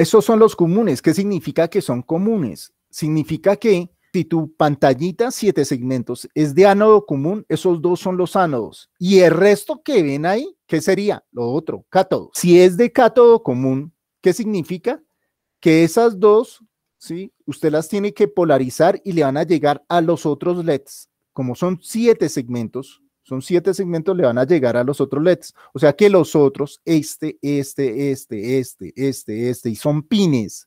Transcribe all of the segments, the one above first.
Esos son los comunes. ¿Qué significa que son comunes? Significa que si tu pantallita, siete segmentos, es de ánodo común, esos dos son los ánodos. Y el resto que ven ahí, ¿qué sería? Lo otro, cátodo. Si es de cátodo común, ¿qué significa? Que esas dos, ¿sí? Usted las tiene que polarizar y le van a llegar a los otros LEDs. Como son siete segmentos, son siete segmentos, le van a llegar a los otros LEDs. O sea que los otros, este, este, este, este, este, este, y son pines.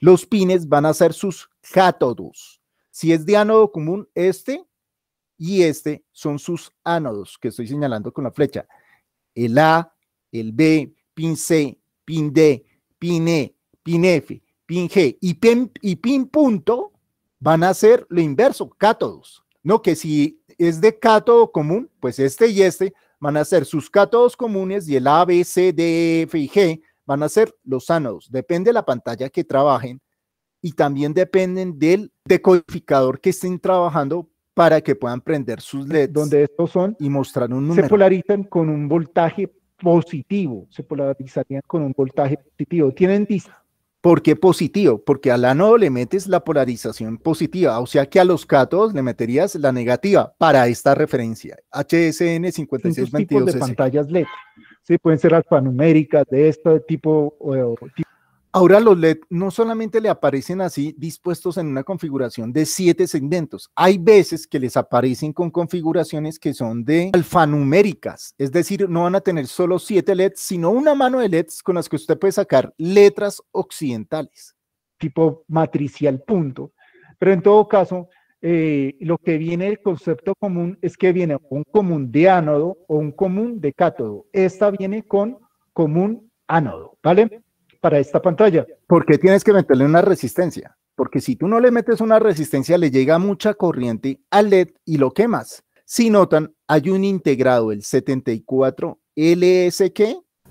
Los pines van a ser sus cátodos. Si es de ánodo común, este y este son sus ánodos que estoy señalando con la flecha. El A, el B, pin C, pin D, pin E, pin F, pin G y pin, y pin punto van a ser lo inverso, cátodos. No que si es de cátodo común, pues este y este van a ser sus cátodos comunes y el A, B, C, D, F y G van a ser los ánodos. Depende de la pantalla que trabajen y también dependen del decodificador que estén trabajando para que puedan prender sus LEDs. Donde estos son y mostrar un número. Se polarizan con un voltaje positivo, se polarizarían con un voltaje positivo. Tienen distintos ¿Por qué positivo? Porque al ánodo le metes la polarización positiva, o sea que a los cátodos le meterías la negativa para esta referencia. HSN 5622. tipos de pantallas LED. Sí, pueden ser alfanuméricas, de este tipo, o, tipo Ahora los LED no solamente le aparecen así dispuestos en una configuración de siete segmentos, hay veces que les aparecen con configuraciones que son de alfanuméricas, es decir, no van a tener solo siete LEDs, sino una mano de LEDs con las que usted puede sacar letras occidentales, tipo matricial punto. Pero en todo caso, eh, lo que viene el concepto común es que viene un común de ánodo o un común de cátodo. Esta viene con común ánodo, ¿vale? para esta pantalla. Porque tienes que meterle una resistencia. Porque si tú no le metes una resistencia, le llega mucha corriente al LED y lo quemas. Si notan, hay un integrado, el 74 LSQ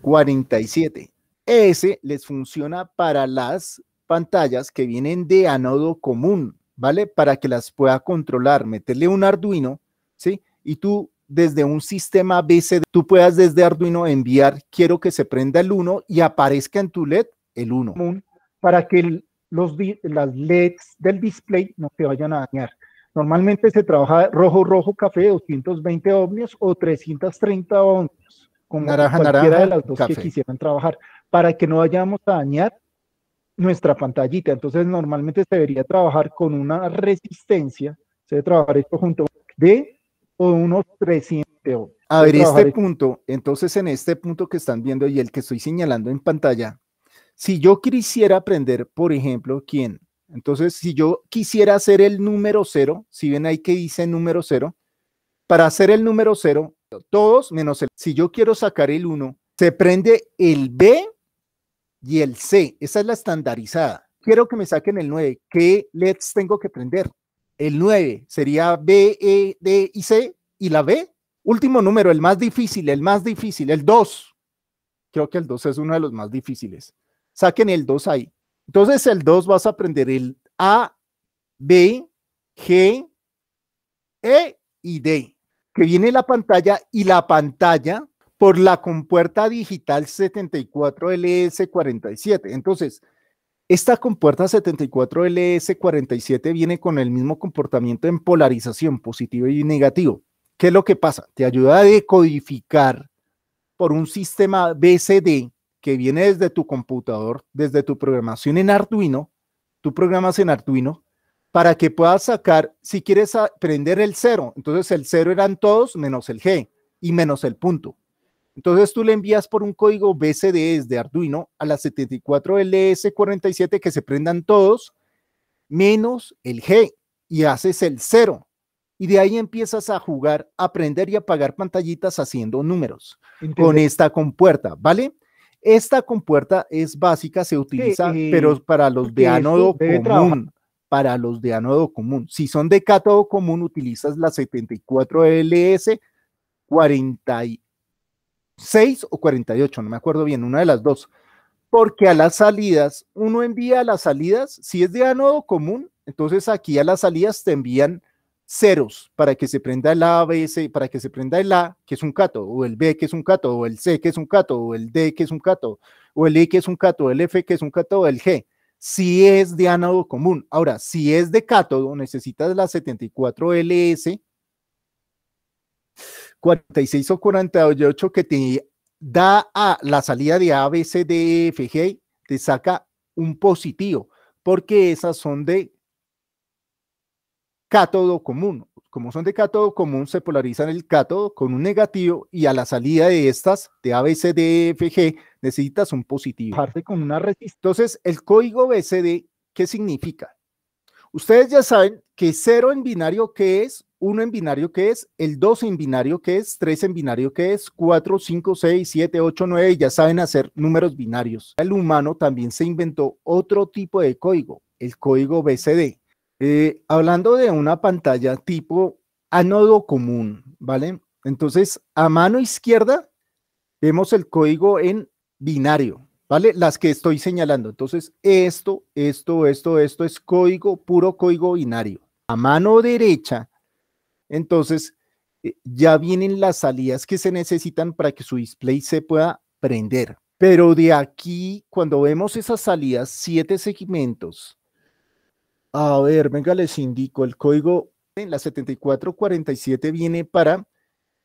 47. Ese les funciona para las pantallas que vienen de anodo común, ¿vale? Para que las pueda controlar, meterle un Arduino, ¿sí? Y tú desde un sistema BCD, tú puedas desde Arduino enviar, quiero que se prenda el 1 y aparezca en tu LED el 1. Para que los, las LEDs del display no se vayan a dañar. Normalmente se trabaja rojo, rojo, café, 220 ohmios o 330 ohmios, con naranja, cualquiera de las dos que quisieran trabajar, para que no vayamos a dañar nuestra pantallita. Entonces, normalmente se debería trabajar con una resistencia, se debe trabajar esto junto de o unos 300. A ver, este punto, entonces en este punto que están viendo y el que estoy señalando en pantalla, si yo quisiera aprender, por ejemplo, quién, entonces si yo quisiera hacer el número 0, si ven ahí que dice número 0, para hacer el número 0, todos menos el, si yo quiero sacar el 1, se prende el B y el C, esa es la estandarizada. Quiero que me saquen el 9, ¿qué LEDs tengo que prender? el 9 sería B, E, D y C, y la B, último número, el más difícil, el más difícil, el 2. Creo que el 2 es uno de los más difíciles. Saquen el 2 ahí. Entonces el 2 vas a aprender el A, B, G, E y D, que viene la pantalla y la pantalla por la compuerta digital 74LS47. Entonces, esta compuerta 74LS47 viene con el mismo comportamiento en polarización, positivo y negativo. ¿Qué es lo que pasa? Te ayuda a decodificar por un sistema BCD que viene desde tu computador, desde tu programación en Arduino. Tú programas en Arduino para que puedas sacar, si quieres aprender el cero, entonces el cero eran todos menos el G y menos el punto. Entonces tú le envías por un código BCD de Arduino a la 74LS47 que se prendan todos, menos el G, y haces el 0. Y de ahí empiezas a jugar, a aprender y apagar pantallitas haciendo números con esta compuerta, ¿vale? Esta compuerta es básica, se utiliza, pero para los de ánodo común. Para los de ánodo común. Si son de cátodo común, utilizas la 74LS 47 6 o 48, no me acuerdo bien, una de las dos. Porque a las salidas, uno envía a las salidas, si es de ánodo común, entonces aquí a las salidas te envían ceros para que se prenda el A, B, para que se prenda el A, que es un cato, o el B, que es un cato, o el C, que es un cato, o el D, que es un cato, o el E, que es un cato, el F, que es un cato, o el G. Si es de ánodo común. Ahora, si es de cátodo, necesitas la 74LS 46 o 48 que te da a la salida de A, B, te saca un positivo, porque esas son de cátodo común. Como son de cátodo común, se polarizan el cátodo con un negativo y a la salida de estas, de A, B, necesitas un positivo. Parte con una resistencia. Entonces, el código BCD, ¿qué significa? Ustedes ya saben que cero en binario, ¿qué es? 1 en binario que es, el 2 en binario que es, 3 en binario que es, 4, 5, 6, 7, 8, 9 ya saben hacer números binarios. El humano también se inventó otro tipo de código, el código BCD. Eh, hablando de una pantalla tipo ánodo común, ¿vale? Entonces, a mano izquierda vemos el código en binario, ¿vale? Las que estoy señalando. Entonces, esto, esto, esto, esto es código, puro código binario. A mano derecha entonces, eh, ya vienen las salidas que se necesitan para que su display se pueda prender. Pero de aquí, cuando vemos esas salidas, siete segmentos. A ver, venga, les indico, el código en la 7447 viene para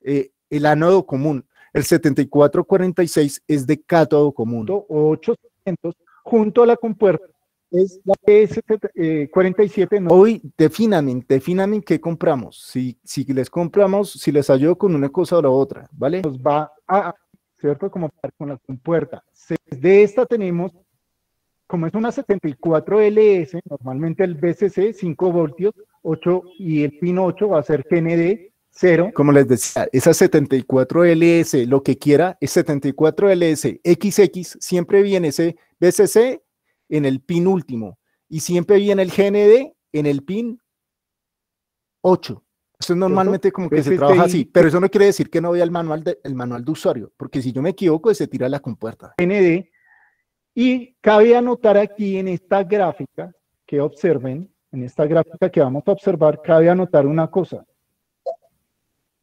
eh, el ánodo común. El 7446 es de cátodo común. segmentos junto a la compuerta es la PS47. Eh, Hoy definan, en qué compramos. Si, si les compramos, si les ayudo con una cosa o la otra, ¿vale? Nos va a, ¿cierto? Como con la compuerta. De esta tenemos, como es una 74LS, normalmente el BCC 5 voltios, 8 y el pin 8 va a ser GND. 0. Como les decía, esa 74LS, lo que quiera, es 74LS, XX, siempre viene ese BCC en el pin último y siempre viene el GND en el pin 8. Eso es normalmente como que se trabaja así, pero eso no quiere decir que no vea el manual de, manual de usuario, porque si yo me equivoco se tira la compuerta. GND. Y cabe anotar aquí en esta gráfica que observen, en esta gráfica que vamos a observar, cabe anotar una cosa.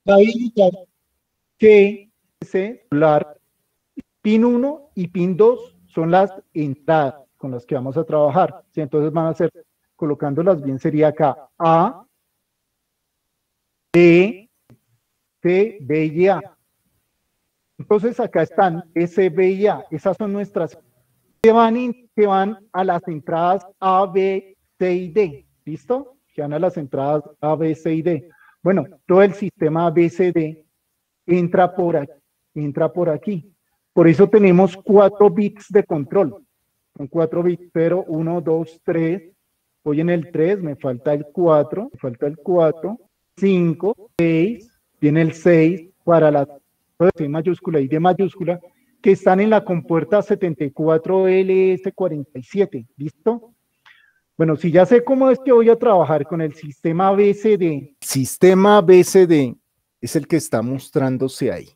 Cabe anotar que ese pin 1 y pin 2 son las entradas con las que vamos a trabajar. Entonces van a ser, colocándolas bien, sería acá A, B, C, B y A. Entonces acá están S, B y A. Esas son nuestras que van, que van a las entradas A, B, C y D. ¿Listo? Que van a las entradas A, B, C y D. Bueno, todo el sistema D entra por aquí, entra por aquí. Por eso tenemos cuatro bits de control son 4 bits, pero 1, 2, 3, voy en el 3, me falta el 4, me falta el 4, 5, 6, viene el 6 para la C mayúscula y D mayúscula, que están en la compuerta 74LS47, ¿listo? Bueno, si ya sé cómo es que voy a trabajar con el sistema BCD. Sistema BCD es el que está mostrándose ahí.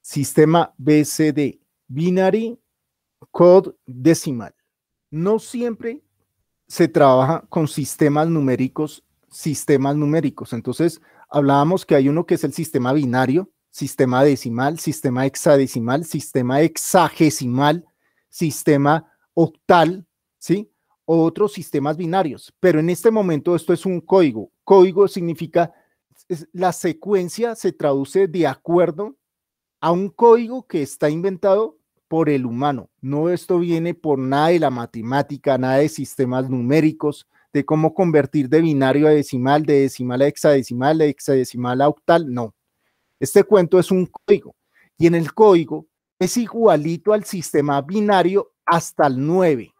Sistema BCD, Binary code decimal. No siempre se trabaja con sistemas numéricos, sistemas numéricos. Entonces, hablábamos que hay uno que es el sistema binario, sistema decimal, sistema hexadecimal, sistema hexagesimal, sistema octal, ¿sí? Otros sistemas binarios. Pero en este momento esto es un código. Código significa, la secuencia se traduce de acuerdo a un código que está inventado por el humano. No esto viene por nada de la matemática, nada de sistemas numéricos, de cómo convertir de binario a decimal, de decimal a hexadecimal, de hexadecimal a octal, no. Este cuento es un código y en el código es igualito al sistema binario hasta el 9.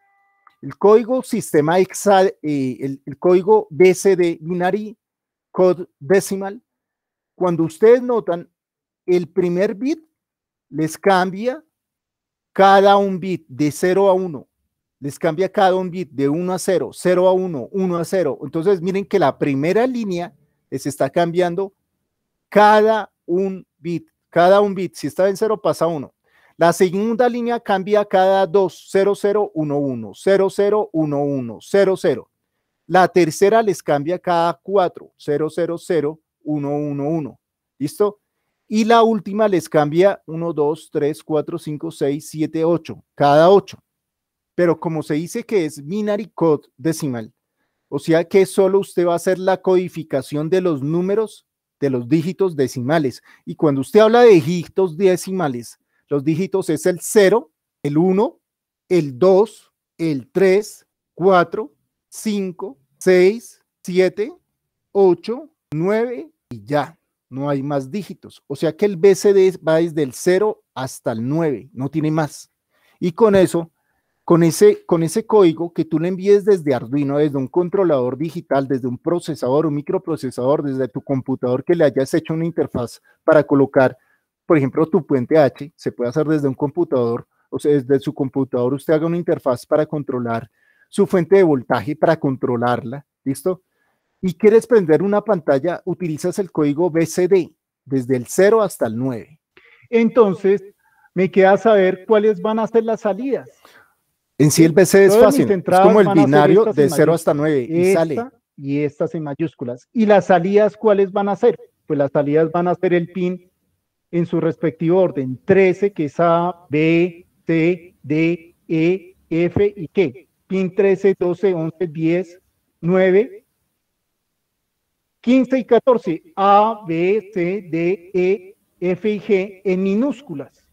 El código sistema hexa, eh, el, código BCD binario code decimal, cuando ustedes notan el primer bit les cambia cada un bit de 0 a 1, les cambia cada un bit de 1 a 0, 0 a 1, 1 a 0. Entonces miren que la primera línea les está cambiando cada un bit, cada un bit. Si está en 0 pasa 1. La segunda línea cambia cada 2, 0, 0, 1, 1, 0, 0, 1, 1, 0, 0. La tercera les cambia cada 4, 0, 0, 0, 1, 1, 1. ¿Listo? Y la última les cambia 1, 2, 3, 4, 5, 6, 7, 8, cada 8. Pero como se dice que es binary code decimal, o sea que solo usted va a hacer la codificación de los números de los dígitos decimales. Y cuando usted habla de dígitos decimales, los dígitos es el 0, el 1, el 2, el 3, 4, 5, 6, 7, 8, 9 y ya no hay más dígitos. O sea que el BCD va desde el 0 hasta el 9, no tiene más. Y con eso, con ese, con ese código que tú le envíes desde Arduino, desde un controlador digital, desde un procesador, un microprocesador, desde tu computador que le hayas hecho una interfaz para colocar, por ejemplo, tu puente H, se puede hacer desde un computador, o sea, desde su computador usted haga una interfaz para controlar su fuente de voltaje, para controlarla, ¿listo? y quieres prender una pantalla, utilizas el código BCD, desde el 0 hasta el 9. Entonces, me queda saber cuáles van a ser las salidas. En sí el BCD es fácil, es como el binario de 0 hasta 9 y sale. Y estas en mayúsculas. ¿Y las salidas cuáles van a ser? Pues las salidas van a ser el pin en su respectivo orden, 13, que es A, B, C, D, E, F y K. Pin 13, 12, 11, 10, 9 15 y 14, A, B, C, D, E, F y G en minúsculas.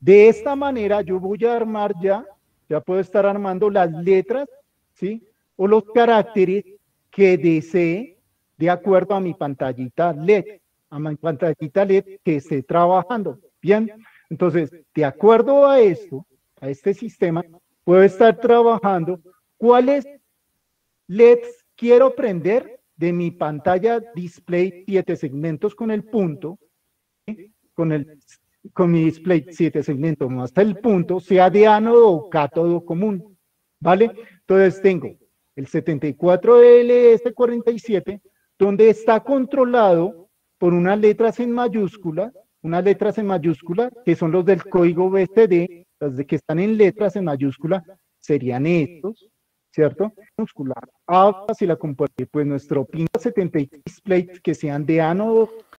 De esta manera yo voy a armar ya, ya puedo estar armando las letras, ¿sí? O los caracteres que desee de acuerdo a mi pantallita LED, a mi pantallita LED que esté trabajando, ¿bien? Entonces, de acuerdo a esto, a este sistema, puedo estar trabajando cuáles LEDs quiero prender de mi pantalla display 7 segmentos con el punto, con, el, con mi display 7 segmentos hasta el punto, sea de ánodo o cátodo común, ¿vale? Entonces tengo el 74LS47, donde está controlado por unas letras en mayúscula, unas letras en mayúscula, que son los del código bcd las de que están en letras en mayúscula, serían estos, ¿cierto? Muscular. Ahora, si la componer. pues nuestro pin 76 plate, que sean de ánodo